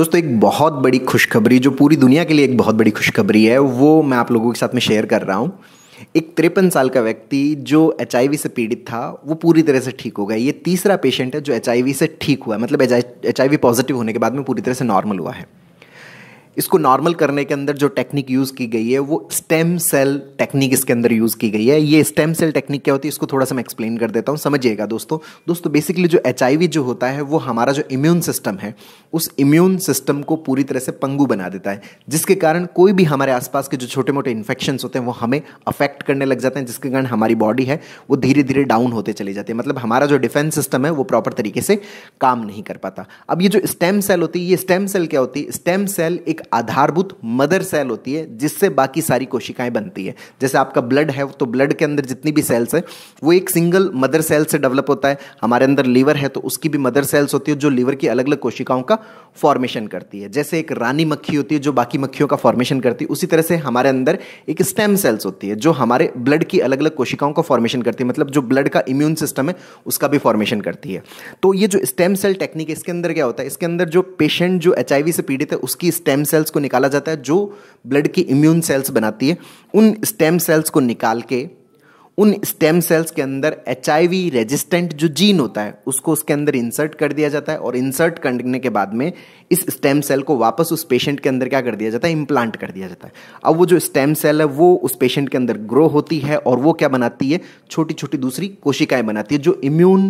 दोस्तों एक बहुत बड़ी खुशखबरी जो पूरी दुनिया के लिए एक बहुत बड़ी खुशखबरी है वो मैं आप लोगों के साथ में शेयर कर रहा हूँ एक तिरपन साल का व्यक्ति जो एच से पीड़ित था वो पूरी तरह से ठीक हो गया ये तीसरा पेशेंट है जो एच से ठीक हुआ है मतलब एच पॉजिटिव होने के बाद में पूरी तरह से नॉर्मल हुआ है इसको नॉर्मल करने के अंदर जो टेक्निक यूज़ की गई है वो स्टेम सेल टेक्निक इसके अंदर यूज़ की गई है ये स्टेम सेल टेक्निक क्या होती है इसको थोड़ा सा मैं एक्सप्लेन कर देता हूँ समझिएगा दोस्तों दोस्तों बेसिकली जो एच जो होता है वो हमारा जो इम्यून सिस्टम है उस इम्यून सिस्टम को पूरी तरह से पंगू बना देता है जिसके कारण कोई भी हमारे आसपास के जो छोटे मोटे इन्फेक्शन होते हैं वो हमें अफेक्ट करने लग जाते हैं जिसके कारण हमारी बॉडी है वो धीरे धीरे डाउन होते चले जाते हैं मतलब हमारा जो डिफेंस सिस्टम है वो प्रॉपर तरीके से काम नहीं कर पाता अब ये जो स्टेम सेल होती है ये स्टेम सेल क्या होती है स्टेम सेल एक आधारभूत मदर सेल होती है जिससे बाकी सारी कोशिकाएं बनती है जैसे आपका ब्लड है तो ब्लड के अंदर जितनी भी सेल्स है वो एक सिंगल मदर सेल से डेवलप होता है हमारे अंदर लीवर है तो उसकी भी मदर सेल्स होती है जो लीवर की अलग अलग कोशिकाओं का फॉर्मेशन करती है जैसे एक रानी मक्खी होती है जो बाकी मक्खियों का फॉर्मेशन करती है उसी तरह से हमारे अंदर एक स्टेम सेल्स होती है जो हमारे ब्लड की अलग अलग कोशिकाओं का फॉर्मेशन करती है मतलब जो ब्लड का इम्यून सिस्टम है उसका भी फॉर्मेशन करती है तो ये जो स्टेम सेल टेक्निक है इसके अंदर क्या होता है इसके अंदर जो पेशेंट जो एच से पीड़ित है उसकी स्टेम सेल सेल्स को निकाला जाता है जो ब्लड की इम्यून सेल्स बनाती है उन स्टेम सेल्स को निकाल के उन स्टेम सेल्स के अंदर एच रेजिस्टेंट जो जीन होता है उसको उसके अंदर इंसर्ट कर दिया जाता है और इंसर्ट करने के बाद में इस स्टेम सेल को वापस उस पेशेंट के अंदर क्या कर दिया जाता है इम्प्लांट कर दिया जाता है अब वो जो स्टेम सेल है वो उस पेशेंट के अंदर ग्रो होती है और वो क्या बनाती है छोटी छोटी दूसरी कोशिकाएं बनाती है जो इम्यून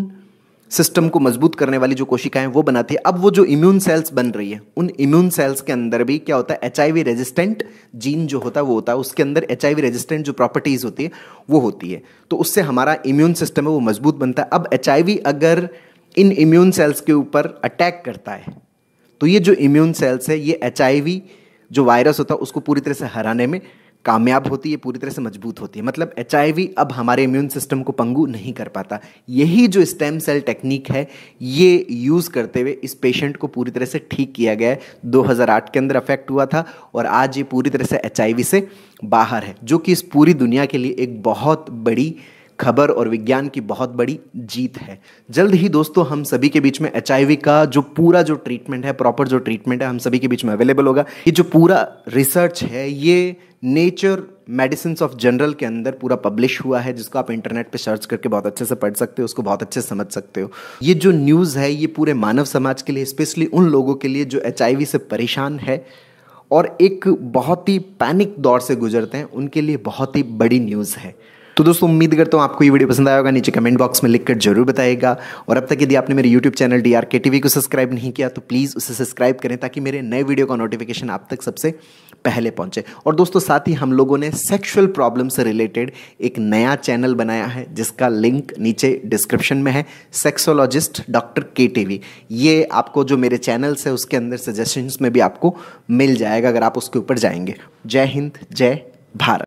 सिस्टम को मजबूत करने वाली जो कोशिकाएं वो बनाती है अब वो जो इम्यून सेल्स बन रही है उन इम्यून सेल्स के अंदर भी क्या होता है एच रेजिस्टेंट जीन जो होता है वो होता है उसके अंदर एच रेजिस्टेंट जो प्रॉपर्टीज़ होती है वो होती है तो उससे हमारा इम्यून सिस्टम है वो मजबूत बनता है अब एच अगर इन इम्यून सेल्स के ऊपर अटैक करता है तो ये जो इम्यून सेल्स है ये एच जो वायरस होता है उसको पूरी तरह से हराने में कामयाब होती है पूरी तरह से मजबूत होती है मतलब एच अब हमारे इम्यून सिस्टम को पंगु नहीं कर पाता यही जो स्टेम सेल टेक्निक है ये यूज़ करते हुए इस पेशेंट को पूरी तरह से ठीक किया गया है 2008 के अंदर अफेक्ट हुआ था और आज ये पूरी तरह से एच से बाहर है जो कि इस पूरी दुनिया के लिए एक बहुत बड़ी खबर और विज्ञान की बहुत बड़ी जीत है जल्द ही दोस्तों हम सभी के बीच में एच का जो पूरा जो ट्रीटमेंट है प्रॉपर जो ट्रीटमेंट है हम सभी के बीच में अवेलेबल होगा ये जो पूरा रिसर्च है ये नेचर मेडिसिन ऑफ जनरल के अंदर पूरा पब्लिश हुआ है जिसको आप इंटरनेट पे सर्च करके बहुत अच्छे से पढ़ सकते हो उसको बहुत अच्छे से समझ सकते हो ये जो न्यूज़ है ये पूरे मानव समाज के लिए स्पेशली उन लोगों के लिए जो एच से परेशान है और एक बहुत ही पैनिक दौर से गुजरते हैं उनके लिए बहुत ही बड़ी न्यूज़ है तो दोस्तों उम्मीद करता हूँ आपको ये वीडियो पसंद आएगा नीचे कमेंट बॉक्स में लिखकर जरूर बताएगा और अब तक यदि आपने मेरे YouTube channel D R K T V को सब्सक्राइब नहीं किया तो प्लीज़ उसे सब्सक्राइब करें ताकि मेरे नए वीडियो का नोटिफिकेशन आप तक सबसे पहले पहुंचे और दोस्तों साथ ही हम लोगों ने सेक्शुअल प्रॉब्लम से रिलेटेड एक नया चैनल बनाया है जिसका लिंक नीचे डिस्क्रिप्शन में है सेक्सोलॉजिस्ट डॉक्टर के टीवी ये आपको जो मेरे चैनल्स है उसके अंदर सजेशंस में भी आपको मिल जाएगा अगर आप उसके ऊपर जाएंगे जय हिंद जय भारत